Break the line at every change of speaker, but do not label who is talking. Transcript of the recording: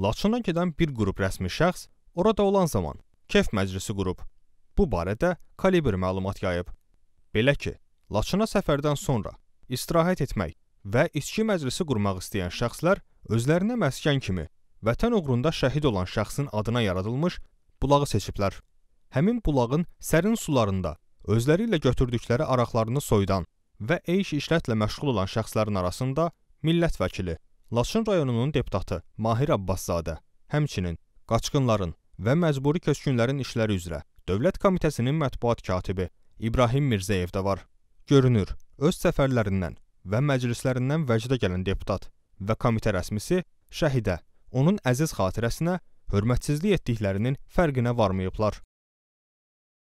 Laçına gedən bir qrup rəsmi şəxs orada olan zaman kef məclisi qurub. Bu barədə Kalibr məlumat yayıb. Belə ki, Laçına səfərdən sonra istirahət etmək və içki məclisi qurmaq istəyən şəxslər özlərinə məskən kimi vətən uğrunda şəhid olan şəxsin adına yaradılmış bulağı seçiblər. Həmin bulağın sərin sularında özləri ilə götürdükləri araqlarını soyudan və eyş işlətlə məşğul olan şəxslərin arasında millət vəkili Laçın rayonunun deputatı Mahir Abbaszadə həmçinin qaçqınların və məcburi köçkünlərin işləri üzrə Dövlət Komitəsinin mətbuat katibi İbrahim Mirzəyev də var. Görünür, öz səfərlərindən və məclislərindən vəcdə gələn deputat və komitə rəsmisi şəhidə, onun əziz xatirəsinə hörmətsizlik etdiklərinin fərqinə varmayıblar.